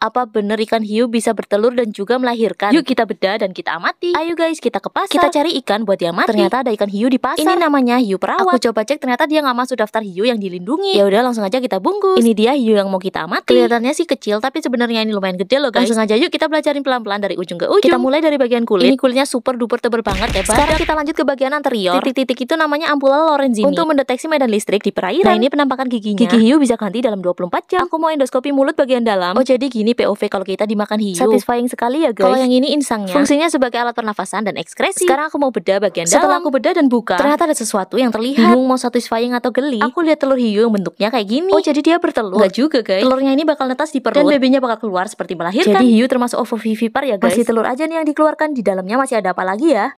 apa benar ikan hiu bisa bertelur dan juga melahirkan? Yuk kita bedah dan kita amati. Ayo guys, kita ke pasar. Kita cari ikan buat yang mati. Ternyata ada ikan hiu di pasar. Ini namanya hiu perawat. Aku coba cek ternyata dia nggak masuk daftar hiu yang dilindungi. Ya udah langsung aja kita bungkus. Ini dia hiu yang mau kita amati. Kelihatannya sih kecil tapi sebenarnya ini lumayan gede loh guys. Langsung aja yuk kita pelajarin pelan-pelan dari ujung ke ujung. Kita mulai dari bagian kulit. Ini kulitnya super duper tebal banget ya. Sekarang kita lanjut ke bagian anterior. Titik-titik itu namanya ampula lorenzini. Untuk mendeteksi medan listrik di perairan. Nah ini penampakan giginya. Gigi hiu bisa ganti dalam 24 jam. Aku mau endoskopi mulut bagian dalam. Oh jadi gini ini POV kalau kita dimakan hiu. Satisfying sekali ya guys. Kalau yang ini insangnya. Fungsinya sebagai alat pernafasan dan ekskresi. Sekarang aku mau bedah bagian Setelah dalam. Setelah aku bedah dan buka, ternyata ada sesuatu yang terlihat. Bingung mau satisfying atau geli. Aku lihat telur hiu yang bentuknya kayak gini. Oh jadi dia bertelur. Gak juga guys. Telurnya ini bakal netas di perut dan babynya bakal keluar seperti melahirkan. Jadi hiu termasuk ovovivipar ya guys. Masih telur aja nih yang dikeluarkan. Di dalamnya masih ada apa lagi ya?